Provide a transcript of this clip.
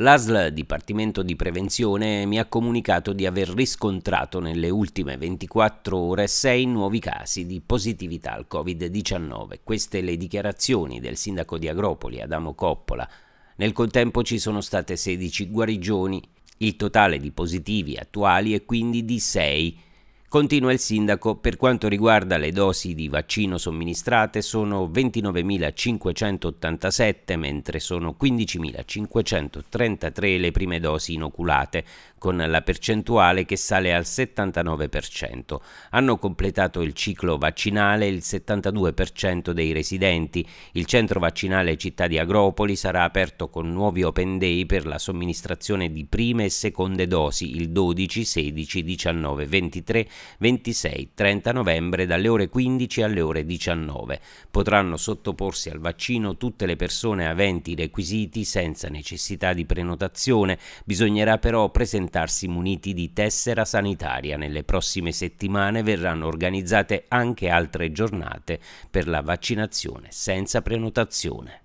L'ASL Dipartimento di Prevenzione mi ha comunicato di aver riscontrato nelle ultime 24 ore 6 nuovi casi di positività al Covid-19. Queste le dichiarazioni del sindaco di Agropoli, Adamo Coppola. Nel contempo ci sono state 16 guarigioni. Il totale di positivi attuali è quindi di 6. Continua il sindaco, per quanto riguarda le dosi di vaccino somministrate sono 29.587 mentre sono 15.533 le prime dosi inoculate, con la percentuale che sale al 79%. Hanno completato il ciclo vaccinale il 72% dei residenti. Il centro vaccinale Città di Agropoli sarà aperto con nuovi open day per la somministrazione di prime e seconde dosi il 12, 16, 19, 23 26-30 novembre dalle ore 15 alle ore 19. Potranno sottoporsi al vaccino tutte le persone aventi i requisiti senza necessità di prenotazione, bisognerà però presentarsi muniti di tessera sanitaria. Nelle prossime settimane verranno organizzate anche altre giornate per la vaccinazione senza prenotazione.